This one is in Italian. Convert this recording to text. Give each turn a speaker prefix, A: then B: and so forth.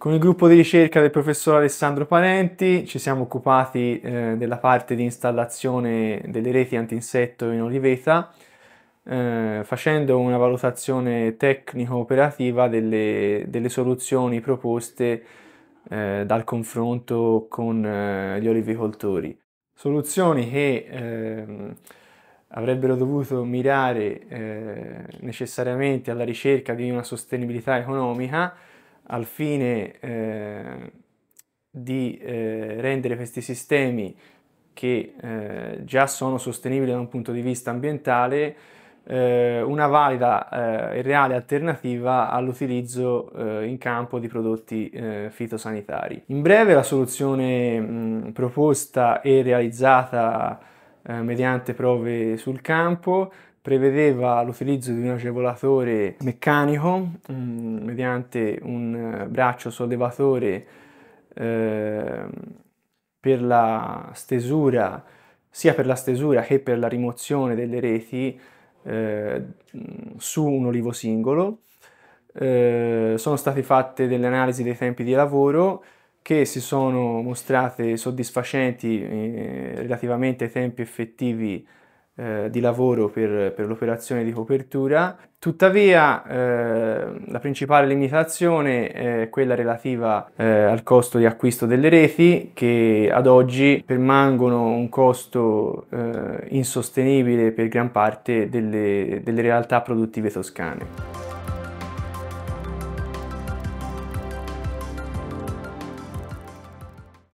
A: Con il gruppo di ricerca del professor Alessandro Parenti ci siamo occupati eh, della parte di installazione delle reti antinsetto in Oliveta eh, facendo una valutazione tecnico-operativa delle, delle, soluzioni proposte eh, dal confronto con eh, gli olivicoltori. Soluzioni che ehm, avrebbero dovuto mirare eh, necessariamente alla ricerca di una sostenibilità economica al fine eh, di eh, rendere questi sistemi che eh, già sono sostenibili da un punto di vista ambientale eh, una valida eh, e reale alternativa all'utilizzo eh, in campo di prodotti fitosanitari. In breve la soluzione mh, proposta e realizzata mediante prove sul campo prevedeva l'utilizzo di un agevolatore meccanico um, mediante un eh, braccio sollevatore eh, per la stesura sia per la stesura che per la rimozione delle reti eh, mm, su un olivo singolo. Eh, sono state fatte delle analisi dei tempi di lavoro che si sono mostrate soddisfacenti eh, relativamente ai tempi effettivi eh, di lavoro per, per, l'operazione di copertura. Tuttavia eh, la principale limitazione è quella relativa eh, al costo di acquisto delle reti che ad oggi permangono un costo eh, insostenibile per gran parte delle, delle realtà produttive toscane.